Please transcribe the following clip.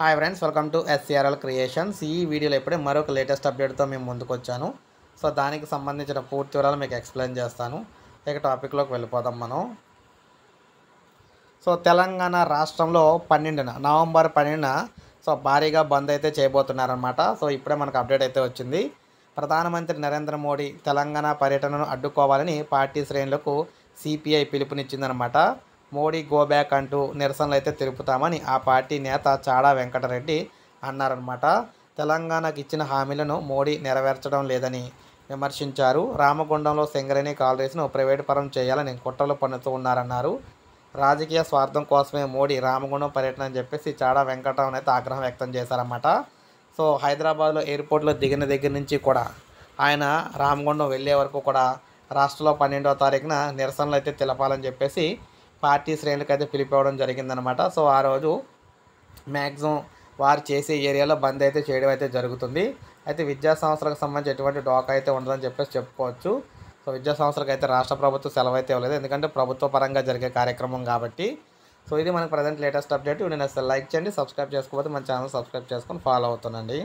hi friends welcome to SCRL creations ఈ వీడియోలో ఇప్పుడే మరొక లేటెస్ట్ అప్డేట్తో మేము ముందుకు వచ్చాను సో దానికి సంబంధించిన పూర్తి వివరాలు మీకు ఎక్స్ప్లెయిన్ చేస్తాను ఇక టాపిక్లోకి వెళ్ళిపోదాం మనం సో తెలంగాణ రాష్ట్రంలో పన్నెండున నవంబర్ పన్నెండున సో భారీగా బంద్ అయితే చేయబోతున్నారనమాట సో ఇప్పుడే మనకు అప్డేట్ అయితే వచ్చింది ప్రధానమంత్రి నరేంద్ర మోడీ తెలంగాణ పర్యటనను అడ్డుకోవాలని పార్టీ శ్రేణులకు సిపిఐ పిలుపునిచ్చిందనమాట మోడీ గో బ్యాక్ అంటూ నిరసనలు అయితే తెలుపుతామని ఆ పార్టీ నేత చాడా వెంకటరెడ్డి అన్నారనమాట తెలంగాణకు ఇచ్చిన హామీలను మోడీ నెరవేర్చడం లేదని విమర్శించారు రామగుండంలో సింగరేణి కాలరీస్ను ప్రైవేటు పరం చేయాలని కుట్రలు పన్నుతూ ఉన్నారన్నారు రాజకీయ స్వార్థం కోసమే మోడీ రామగుండం పర్యటన అని చెప్పేసి చాడా వెంకటరావు అయితే ఆగ్రహం వ్యక్తం చేశారన్నమాట సో హైదరాబాద్లో ఎయిర్పోర్ట్లో దిగిన దగ్గర నుంచి కూడా ఆయన రామగుండం వెళ్ళే వరకు కూడా రాష్ట్రంలో పన్నెండవ తారీఖున నిరసనలు అయితే తెలపాలని చెప్పేసి పార్టీ శ్రేణులకు శ్రేణులకైతే పిలిపివ్వడం జరిగిందనమాట సో ఆ రోజు మ్యాక్సిమం వారు చేసే ఏరియాలో బంద్ అయితే చేయడం అయితే జరుగుతుంది అయితే విద్యా సంస్థలకు సంబంధించి ఎటువంటి డాక్ అయితే ఉండదని చెప్పేసి చెప్పుకోవచ్చు సో విద్యా సంస్థలకు అయితే రాష్ట్ర ప్రభుత్వం సెలవు అయితే ఇవ్వలేదు ఎందుకంటే ప్రభుత్వ పరంగా జరిగే కార్యక్రమం కాబట్టి సో ఇది మనకు ప్రజెంట్ లేటెస్ట్ అప్డేట్ నేను అసలు లైక్ చేయండి సబ్స్క్రైబ్ చేసుకోకపోతే మన ఛానల్ సబ్స్క్రైబ్ చేసుకొని ఫాలో అవుతానండి